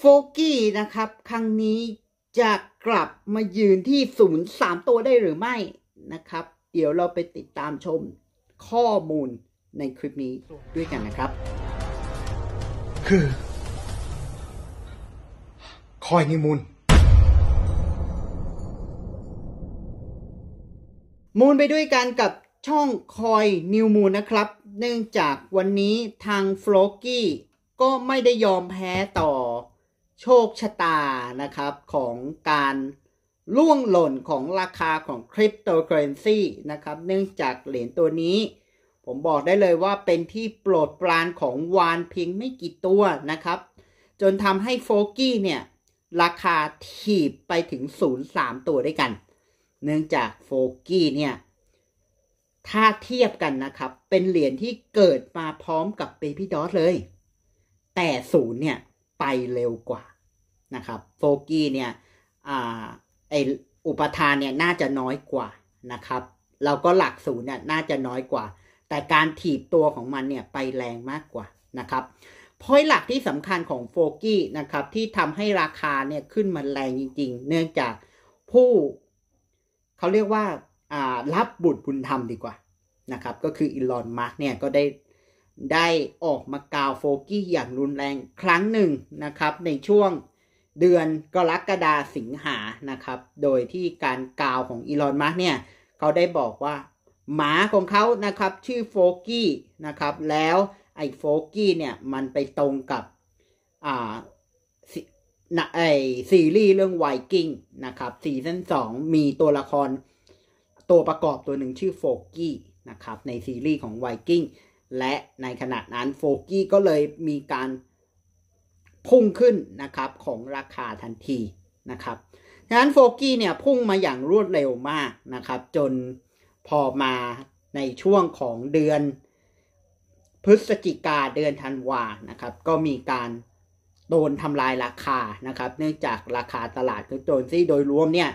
โฟกี้นะครับ ครั้งนี้จะกลับมายืนที่ศูนย์สามตัวได้หรือไม่นะครับ เดี๋ยวเราไปติดตามชมข้อมูลในคลิปนี้ด้วยกันนะครับ คือ คอยนิมูลมูลไปด้วยกันกับช่องคอยนิวมูลนะครับ เนื่องจากวันนี้ทางฟลอกี้ ก็ไม่ได้ยอมแพ้ต่อโชคชะตานะครับของการล่วงหล่นของราคาของคริปโตเคอเรนซีนะครับเนื่องจากเหรียญตัวนี้ ผมบอกได้เลยว่าเป็นที่โปรดปรานของวานเพียงไม่กี่ตัวนะครับ จนทำให้โฟกี้เนี่ย ราคาถีบไปถึง0.3ตัวด้วยกัน เนื่องจากโฟกี้เนี่ย ถ้าเทียบกันนะครับ เป็นเหรียญที่เกิดมาพร้อมกับเบบี้ดอทเลย แต่ศูนย์เนี่ยไปเร็วกว่านะครับ โฟกี้เนี่ยไออุปทานเนี่ยน่าจะน้อยกว่านะครับ เราก็หลักสูนรเนี่ย น่าจะน้อยกว่า แต่การถีบตัวของมันเนี่ยไปแรงมากกว่านะครับพอยหลักที่สำคัญของโฟกี้นะครับที่ทำให้ราคาเนี่ยขึ้นมาแรงจริง ๆ เนื่องจากผู้เขาเรียกว่ารับบุตรบุญธรรมดีกว่านะครับก็คืออีลอนมาร์กเนี่ยก็ได้ได้ออกมากาวโฟกี้อย่างรุนแรงครั้งหนึ่งนะครับในช่วงเดือนกรกฎาสิงหานะครับ โดยที่การกาวของอีลอนมัสเนี่ย เขาได้บอกว่าหมาของเขานะครับชื่อโฟกี้นะครับ แล้วไอ้โฟกี้เนี่ยมันไปตรงกับ อ่าไอซีรีส์เรื่องไวกิ้งนะครับซีซั่นสองมีตัวละครตัวประกอบตัวหนึ่งชื่อโฟกี้นะครับในซีรีส์ของไวกิ้งและในขณะนั้นโฟกี้ก็เลยมีการพุ่งขึ้นนะครับของราคาทันทีนะครับดังนั้นโฟกี้เนี่ยพุ่งมาอย่างรวดเร็วมากนะครับ จนพอมาในช่วงของเดือนพฤศจิกาเดือนธันวานะครับ ก็มีการโดนทำลายราคานะครับ เนื่องจากราคาตลาดคริโจนซี่โดยรวมเนี่ย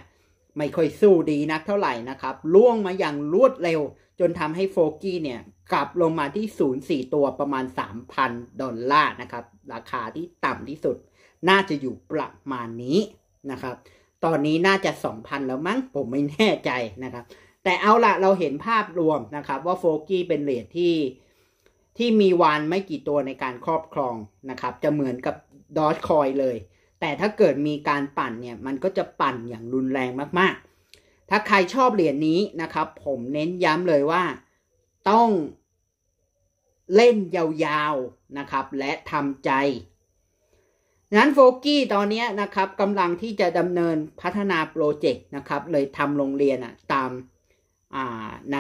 ไม่ค่อยสู้ดีนักเท่าไหร่นะครับล่วงมาอย่างรวดเร็ว จนทำให้โฟกี้เนี่ยกลับลงมาที่ศูนย์สี่ตัวประมาณ 3,000ดอลลาร์นะครับ ราคาที่ต่ำที่สุด น่าจะอยู่ประมาณนี้นะครับ ตอนนี้น่าจะ 2,000 แล้วมั้งผมไม่แน่ใจนะครับ แต่เอาละเราเห็นภาพรวมนะครับ ว่าโฟกี้เป็นเหรียญที่ที่มีวานไม่กี่ตัวในการครอบครองนะครับ จะเหมือนกับดอทคอยเลยแต่ถ้าเกิดมีการปั่นเนี่ยมันก็จะปั่นอย่างรุนแรงมากๆ ถ้าใครชอบเหรียญนนี้นะครับ ผมเน้นย้ำเลยว่า ต้องเล่นยาวๆนะครับ และทำใจ งั้นโฟกี้ตอนนี้นะครับกำลังที่จะดำเนินพัฒนาโปรเจกต์นะครับ เลยทำโรงเรียนอะตามใน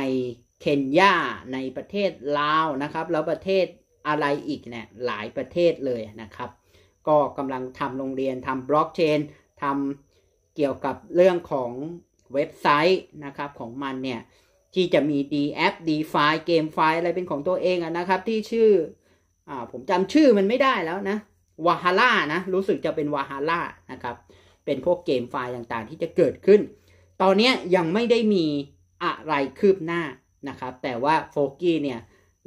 เคนยาในประเทศลาวนะครับ แล้วประเทศอะไรอีกเนี่ยหลายประเทศเลยนะครับก็กำลังทำโรงเรียนทำบล็อกเชนทำเกี่ยวกับเรื่องของเว็บไซต์นะครับของมันเนี่ย ที่จะมี d ปดีไฟเกมไฟอะไรเป็นของตัวเองนะครับ ที่ชื่ออผมจำชื่อมันไม่ได้แล้วนะ วาฮาร่านะ รู้สึกจะเป็นวาฮาร่านะครับ เป็นพวกเกมไฟล์ต่างๆที่จะเกิดขึ้น ตอนนี้ยังไม่ได้มีอะไรคืบหน้านะครับ แต่ว่าโฟกี้เนี่ย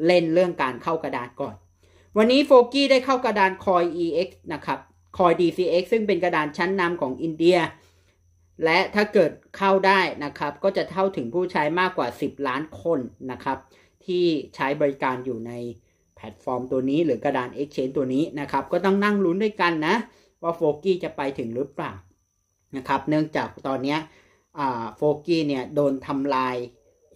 เล่นเรื่องการเข้ากระดาษก่อนวันนี้โฟกี้ได้เข้ากระดานคอย EX นะครับ คอย DCX ซึ่งเป็นกระดานชั้นนำของอินเดีย และถ้าเกิดเข้าได้นะครับก็จะเท่าถึงผู้ใช้มากกว่า 10 ล้านคนนะครับ ที่ใช้บริการอยู่ในแพลตฟอร์มตัวนี้หรือกระดาน Exchange ตัวนี้นะครับ ก็ต้องนั่งลุ้นด้วยกันนะว่าโฟกี้จะไปถึงหรือเปล่านะครับ เนื่องจากตอนนี้โฟกี้เนี่ยโดนทำลาย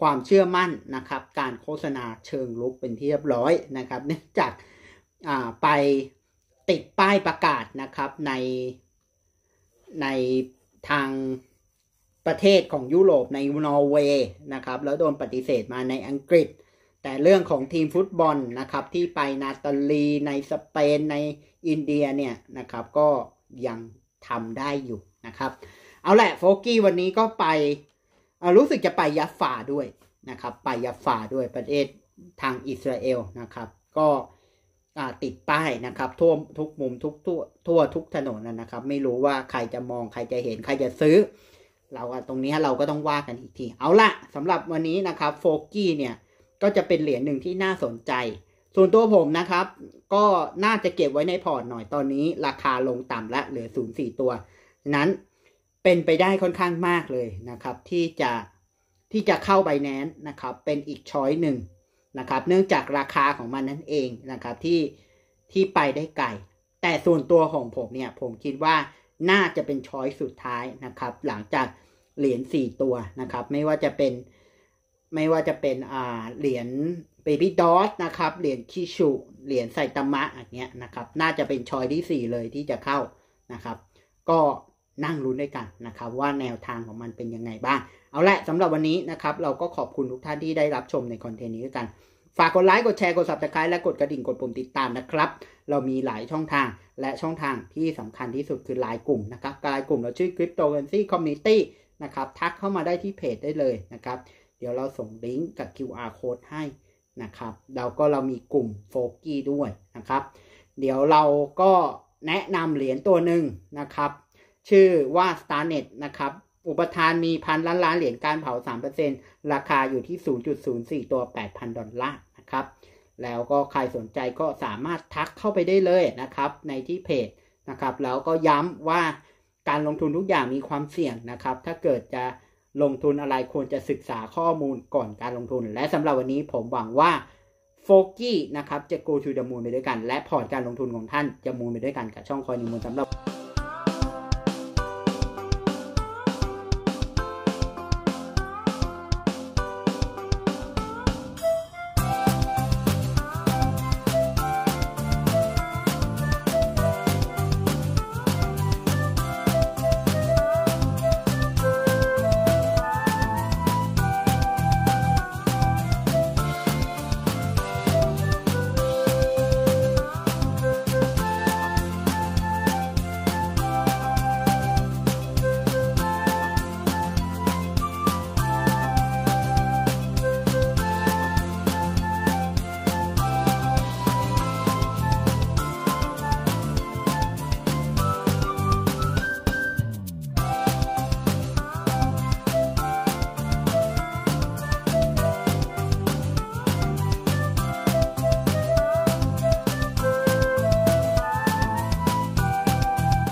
ความเชื่อมั่นนะครับการโฆษณาเชิงลุกเป็นที่เรียบร้อยนะครับ เนื่องจากไปติดป้ายประกาศนะครับในในทางประเทศของยุโรปในนอร์เวย์นะครับ แล้วโดนปฏิเสธมาในอังกฤษ แต่เรื่องของทีมฟุตบอลนะครับ ที่ไปนาตาลีในสเปนในอินเดียเนี่ยนะครับ ก็ยังทำได้อยู่นะครับ เอาแหละโฟกี้วันนี้ก็ไป รู้สึกจะไปยัฟฟาด้วยนะครับ ไปยัฟฟาด้วยประเทศทางอิสราเอลนะครับ ก็ติดป้ายนะครับทั่วทุกมุมทุก ทั่วทุกถนนนะครับ ไม่รู้ว่าใครจะมองใครจะเห็นใครจะซื้อ เราตรงนี้เราก็ต้องว่ากันอีกที เอาละสำหรับวันนี้นะครับโฟกี้เนี่ยก็จะเป็นเหรียญหนึ่งที่น่าสนใจ ส่วนตัวผมนะครับ ก็น่าจะเก็บไว้ในพอร์ตหน่อยตอนนี้ ราคาลงต่ำและเหลือศูนย์สี่ตัว นั้นเป็นไปได้ค่อนข้างมากเลยนะครับ ที่จะที่จะเข้าไบแนนนะครับ เป็นอีกช้อยหนึ่งนะครับเนื่องจากราคาของมัน นั่นเองนะครับที่ที่ไปได้ไกลแต่ส่วน ตัวของผมเนี่ยผมคิดว่าน่าจะเป็นช้อยสุดท้ายนะครับ หลังจากเหรียญสี่ตัวนะครับ ไม่ว่าจะเป็น ไม่ว่าจะเป็นอ่าเหรียญเบบี้ดอสนะครับเหรียญคิชูเหรียญไซตามะอันเนี้ยนะครับ น่าจะเป็นชอยที่4เลยที่จะเข้านะครับ ก็นั่งรุ้นด้วยกันนะครับว่าแนวทางของมันเป็นยังไงบ้าง เอาละสำหรับวันนี้นะครับเราก็ขอบคุณทุกท่านที่ได้รับชมในคอนเทนต์นี้ด้วยกัน ฝากกดไลค์กดแชร์กด subscribe และกดกระดิ่งกดปุ่มติดตามนะครับ เรามีหลายช่องทางและช่องทางที่สำคัญที่สุดคือไลน์กลุ่มนะครับไลน์กลุ่มเราชื่อ Cryptocurrency Community นะครับ ทักเข้ามาได้ที่เพจได้เลยนะครับ เดี๋ยวเราส่งลิงก์กับ QR code ให้นะครับเราก็เรามีกลุ่มโฟกี้ด้วยนะครับ เดี๋ยวเราก็แนะนำเหรียญตัวหนึ่งนะครับชื่อว่า StarNet นะครับ อุปทานมีพันล้านล้านเหรียญการเผา 3%ราคาอยู่ที่ 0.04ตัว8,000ดอลลาร์นะครับ แล้วก็ใครสนใจก็สามารถทักเข้าไปได้เลยนะครับในที่เพจนะครับแล้วก็ย้ำว่าการลงทุนทุกอย่างมีความเสี่ยงนะครับ ถ้าเกิดจะลงทุนอะไรควรจะศึกษาข้อมูลก่อนการลงทุน และสำหรับวันนี้ผมหวังว่าโฟกี้นะครับจะ go to the moon ไปด้วยกันและพอร์ตการลงทุนของท่านจะมูนไปด้วยกันกับช่องคอยนิมูลสำหรับ